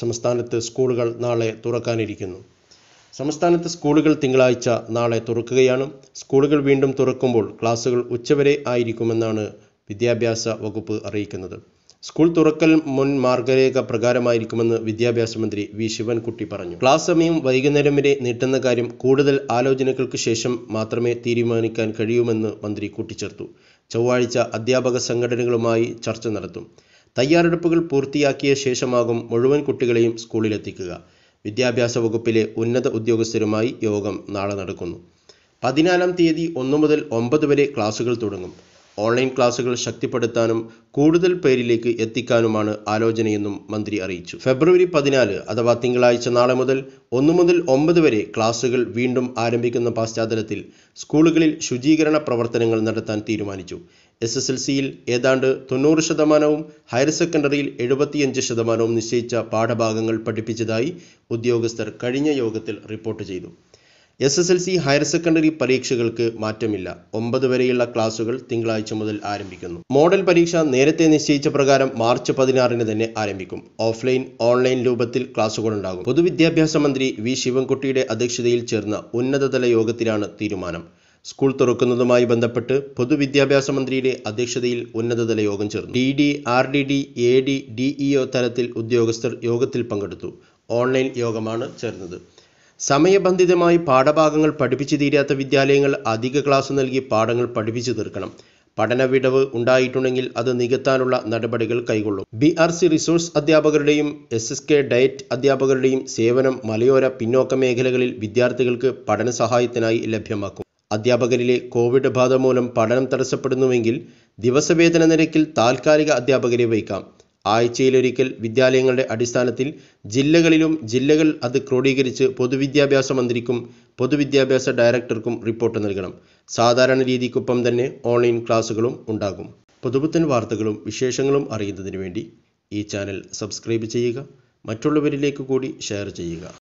സംസ്ഥാനത്ത് സ്കൂളുകൾ നാളെ തുറക്കാനിരിക്കുന്നു സംസ്ഥാനത്ത് സ്കൂളുകൾ തിങ്കളാഴ്ച നാളെ തുറക്കുകയാണ് സ്കൂളുകൾ വീണ്ടും തുറക്കുമ്പോൾ ക്ലാസുകൾ ഉച്ചവരെ ആയിരിക്കുമെന്നാണ് വിദ്യാഭ്യാസ വകുപ്പ് അറിയിക്കുന്നത് സ്കൂൾ തുറക്കൽ മുൻ മാർഗരേഖ പ്രകാരമായിരിക്കുമെന്ന് വിദ്യാഭ്യാസ മന്ത്രി വി ശിവൻകുട്ടി പറഞ്ഞു ക്ലാസ് സമയം വൈകുന്നേരം വരെ നീട്ടുന്ന കാര്യം കൂടുതൽ ആലോചനകൾക്ക് ശേഷം മാത്രമേ തീരുമാനിക്കാൻ കഴിയുമെന്ന് മന്ത്രി കൂട്ടിച്ചേർത്തു ചൊവ്വാഴ്ച അധ്യാപക സംഘടനകളുമായി ചർച്ച നടത്തും തയ്യാറെടുപ്പുകൾ പൂർത്തിയാക്കിയ ശേഷമാകും മുഴുവൻ കുട്ടികളെയും സ്കൂളിലെത്തിക്കുക വിദ്യാഭ്യാസ വകുപ്പിലെ ഉന്നത ഉദ്യോഗസ്ഥരുമായി യോഗം നാളെ നടക്കുന്നു പതിനാലാം തീയതി ഒന്നു മുതൽ ഒമ്പത് വരെ ക്ലാസുകൾ തുടങ്ങും ഓൺലൈൻ ക്ലാസുകൾ ശക്തിപ്പെടുത്താനും കൂടുതൽ പേരിലേക്ക് എത്തിക്കാനുമാണ് ആലോചനയെന്നും മന്ത്രി അറിയിച്ചു ഫെബ്രുവരി പതിനാല് അഥവാ തിങ്കളാഴ്ച നാളെ മുതൽ ഒന്നു മുതൽ ഒമ്പത് വരെ ക്ലാസുകൾ വീണ്ടും ആരംഭിക്കുന്ന പശ്ചാത്തലത്തിൽ സ്കൂളുകളിൽ ശുചീകരണ പ്രവർത്തനങ്ങൾ നടത്താൻ തീരുമാനിച്ചു എസ് എസ് എൽ സിയിൽ ഏതാണ്ട് തൊണ്ണൂറ് ശതമാനവും ഹയർ സെക്കൻഡറിയിൽ എഴുപത്തിയഞ്ച് ശതമാനവും നിശ്ചയിച്ച പാഠഭാഗങ്ങൾ പഠിപ്പിച്ചതായി ഉദ്യോഗസ്ഥർ കഴിഞ്ഞ യോഗത്തിൽ റിപ്പോർട്ട് ചെയ്തു S S L C higher secondary പരീക്ഷകൾക്ക് മാറ്റമില്ല ഒമ്പത് വരെയുള്ള ക്ലാസുകൾ തിങ്കളാഴ്ച മുതൽ ആരംഭിക്കുന്നു മോഡൽ പരീക്ഷ നേരത്തെ നിശ്ചയിച്ച പ്രകാരം മാർച്ച് പതിനാറിന് തന്നെ ആരംഭിക്കും ഓഫ്ലൈൻ ഓൺലൈൻ രൂപത്തിൽ ക്ലാസുകളുണ്ടാകും പൊതുവിദ്യാഭ്യാസ മന്ത്രി വി ശിവൻകുട്ടിയുടെ അധ്യക്ഷതയിൽ ചേർന്ന ഉന്നതതല യോഗത്തിലാണ് തീരുമാനം സ്കൂൾ തുറക്കുന്നതുമായി ബന്ധപ്പെട്ട് പൊതുവിദ്യാഭ്യാസ മന്ത്രിയുടെ അധ്യക്ഷതയിൽ ഉന്നതതല യോഗം ചേർന്നു D D R D D A D EO തലത്തിൽ ഉദ്യോഗസ്ഥർ യോഗത്തിൽ പങ്കെടുത്തു ഓൺലൈൻ യോഗമാണ് ചേർന്നത് സമയബന്ധിതമായി പാഠഭാഗങ്ങൾ പഠിപ്പിച്ചു തീരാത്ത വിദ്യാലയങ്ങൾ അധിക ക്ലാസ് നൽകി പാഠങ്ങൾ പഠിപ്പിച്ചു തീർക്കണം പഠനവിടവ് ഉണ്ടായിട്ടുണ്ടെങ്കിൽ അത് നികത്താനുള്ള നടപടികൾ കൈകൊള്ളും ബി ആർ സി റിസോഴ്സ് അധ്യാപകരുടെയും എസ് എസ് കെ ഡയറ്റ് അധ്യാപകരുടെയും സേവനം മലയോര പിന്നോക്ക മേഖലകളിൽ വിദ്യാർത്ഥികൾക്ക് പഠന സഹായത്തിനായി ലഭ്യമാക്കും അധ്യാപകരിലെ കോവിഡ് ബാധ മൂലം പഠനം തടസ്സപ്പെടുന്നുവെങ്കിൽ ദിവസവേതന നിരക്കിൽ താൽക്കാലിക അധ്യാപകരെ വയ്ക്കാം ആഴ്ചയിലൊരിക്കൽ വിദ്യാലയങ്ങളുടെ അടിസ്ഥാനത്തിൽ ജില്ലകളിലും ജില്ലകൾ അത് ക്രോഡീകരിച്ച് പൊതുവിദ്യാഭ്യാസ മന്ത്രിക്കും പൊതുവിദ്യാഭ്യാസ ഡയറക്ടർക്കും റിപ്പോർട്ട് നൽകണം സാധാരണ രീതിക്കൊപ്പം തന്നെ ഓൺലൈൻ ക്ലാസ്സുകളും ഉണ്ടാകും പുതുപുത്തൻ വാർത്തകളും വിശേഷങ്ങളും അറിയുന്നതിന് വേണ്ടി ഈ ചാനൽ സബ്സ്ക്രൈബ് ചെയ്യുക മറ്റുള്ളവരിലേക്ക് കൂടി ഷെയർ ചെയ്യുക